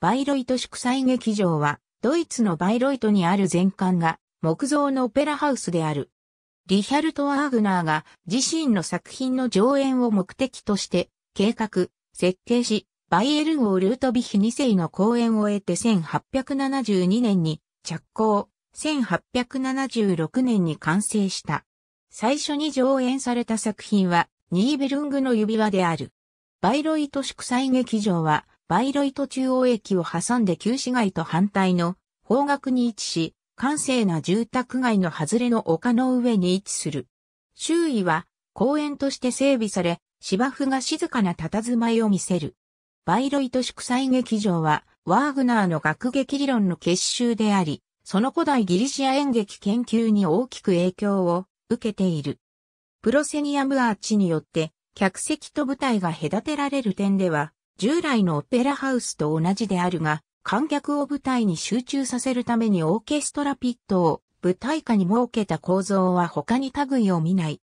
バイロイト祝祭劇場は、ドイツのバイロイトにある全館が、木造のオペラハウスである。リヒャルト・アーグナーが自身の作品の上演を目的として、計画、設計し、バイエルン号ルートビヒ2世の公演を終えて1872年に着工、1876年に完成した。最初に上演された作品は、ニーベルングの指輪である。バイロイト祝祭劇場は、バイロイト中央駅を挟んで旧市街と反対の方角に位置し、閑静な住宅街の外れの丘の上に位置する。周囲は公園として整備され、芝生が静かな佇まいを見せる。バイロイト祝祭劇場は、ワーグナーの学劇理論の結集であり、その古代ギリシア演劇研究に大きく影響を受けている。プロセニアムアーチによって、客席と舞台が隔てられる点では、従来のオペラハウスと同じであるが、観客を舞台に集中させるためにオーケストラピットを舞台下に設けた構造は他に類を見ない。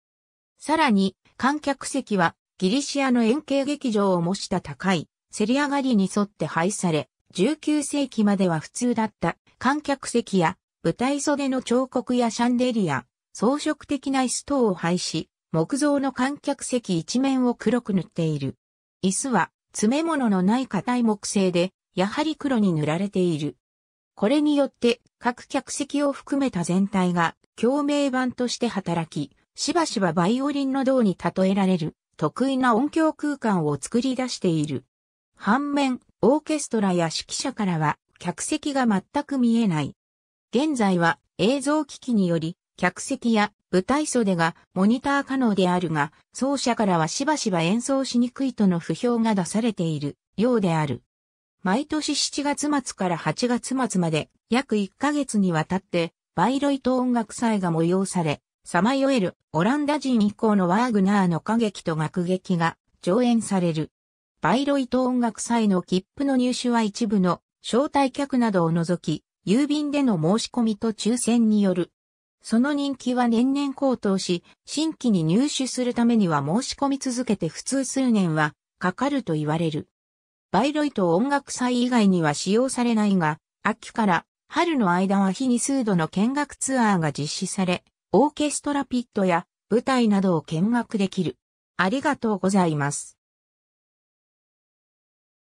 さらに、観客席はギリシアの円形劇場を模した高い、せり上がりに沿って配され、19世紀までは普通だった観客席や舞台袖の彫刻やシャンデリア、装飾的な椅子等を配し、木造の観客席一面を黒く塗っている。椅子は詰め物のない硬い木製で、やはり黒に塗られている。これによって各客席を含めた全体が共鳴板として働き、しばしばバイオリンの銅に例えられる得意な音響空間を作り出している。反面、オーケストラや指揮者からは客席が全く見えない。現在は映像機器により客席や舞台袖がモニター可能であるが、奏者からはしばしば演奏しにくいとの不評が出されているようである。毎年7月末から8月末まで約1ヶ月にわたってバイロイト音楽祭が催され、さまよえるオランダ人以降のワーグナーの歌劇と楽劇が上演される。バイロイト音楽祭の切符の入手は一部の招待客などを除き、郵便での申し込みと抽選によるその人気は年々高騰し、新規に入手するためには申し込み続けて普通数年はかかると言われる。バイロイト音楽祭以外には使用されないが、秋から春の間は日に数度の見学ツアーが実施され、オーケストラピットや舞台などを見学できる。ありがとうございます。